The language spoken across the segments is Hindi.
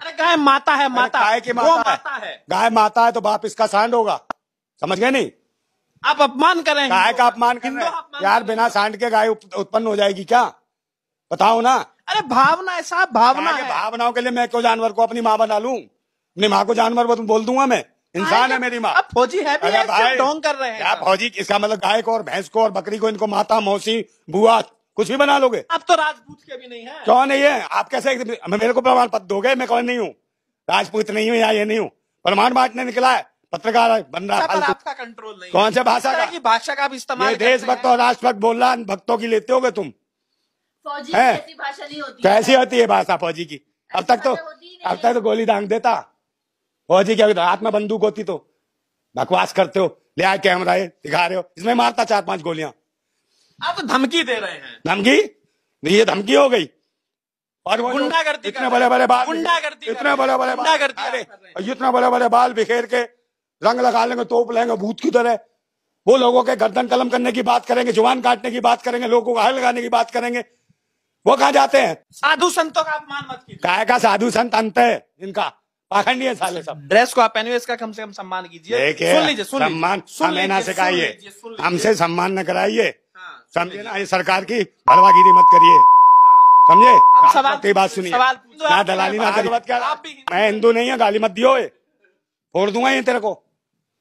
अरे गाय माता है माता गाय की माता, माता है, है। गाय माता है तो बाप इसका सांड होगा समझ गए नहीं आप अपमान करें गाय का अपमान कर रहे हैं यार बिना सांड के गाय उत्पन्न हो जाएगी क्या बताओ ना अरे भावना है साहब भावना है भावनाओं के लिए मैं क्यों जानवर को अपनी माँ बना लू अपनी माँ को जानवर बोल दूंगा मैं इंसान है मेरी माँ फौजी है भी कर रहे हैं फौजी इसका मतलब गाय को और भैंस को और बकरी को इनको माता मौसी बुआ कुछ भी बना लोगे अब तो राजपूत के भी नहीं है क्यों नहीं है आप कैसे मेरे को प्रमाण पत्र दोगे मैं कौन नहीं हूँ राजपूत नहीं हूँ या ये नहीं हूँ प्रमाण बांटने निकला है पत्रकार बन रहा है आपका कंट्रोल नहीं कौन से भाषा का की भाषा का आप इस्तेमाल देश भक्त और राष्ट्रभक्त बोल रहा भक्तों की लेते होगे तुम फौजी कैसी होती है भाषा फौजी की अब तक तो अब तक तो गोली दांग देता फौजी अगर हाथ में बंदूक होती तो बकवास करते हो ले आए कैमरा दिखा रहे हो इसमें मारता चार पांच गोलियां अब तो धमकी दे रहे हैं धमकी ये धमकी हो गई और गुंडागर्दी इतने बड़े बड़े बाल गुंडागर्दी इतने बड़े बड़े गुंडागर्दी इतने बड़े बड़े बाल बिखेर के रंग लगा लेंगे तोप लेंगे भूत की तरह वो लोगों के गर्दन कलम करने की बात करेंगे जुबान काटने की बात करेंगे लोगों को हल लगाने की बात करेंगे वो कहा जाते हैं साधु संतों का अपमान मत कीजिए काय का साधु संत अंत है इनका पाखंडी है साले सब ड्रेस को आप पहनिए इसका कम से कम सम्मान कीजिए सुन लीजिए सम्मान हमें ना सिखाइए हमसे सम्मान न कराइए समझे ना ये सरकार की भरवागिरी मत करिए समझे सवाल बात सुनिए ना दलाली ना करिए मैं हिंदू नहीं है गाली मत दियो फोड़ दूंगा ये तेरे को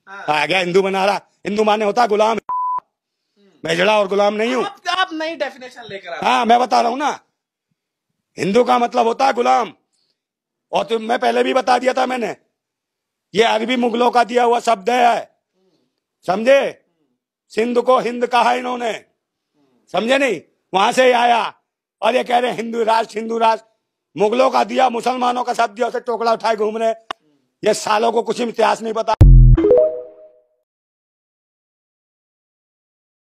हाँ। आ गया हिंदू बना रहा हिंदू माने होता गुलाम मैं जड़ा और गुलाम नहीं हूँ तो आप नई डेफिनेशन लेकर हाँ मैं बता रहा हूँ ना हिंदू का मतलब होता है गुलाम और तो मैं पहले भी बता दिया था मैंने ये अरबी मुगलों का दिया हुआ शब्द है समझे सिंध को हिंद कहा इन्होंने समझे नहीं वहां से ही आया और ये कह रहे हिंदू राष्ट्र हिंदू राष्ट्र मुगलों का दिया मुसलमानों का सब दिया उसे टोकड़ा उठाए घूम रहे ये सालों को कुछ इतिहास नहीं पता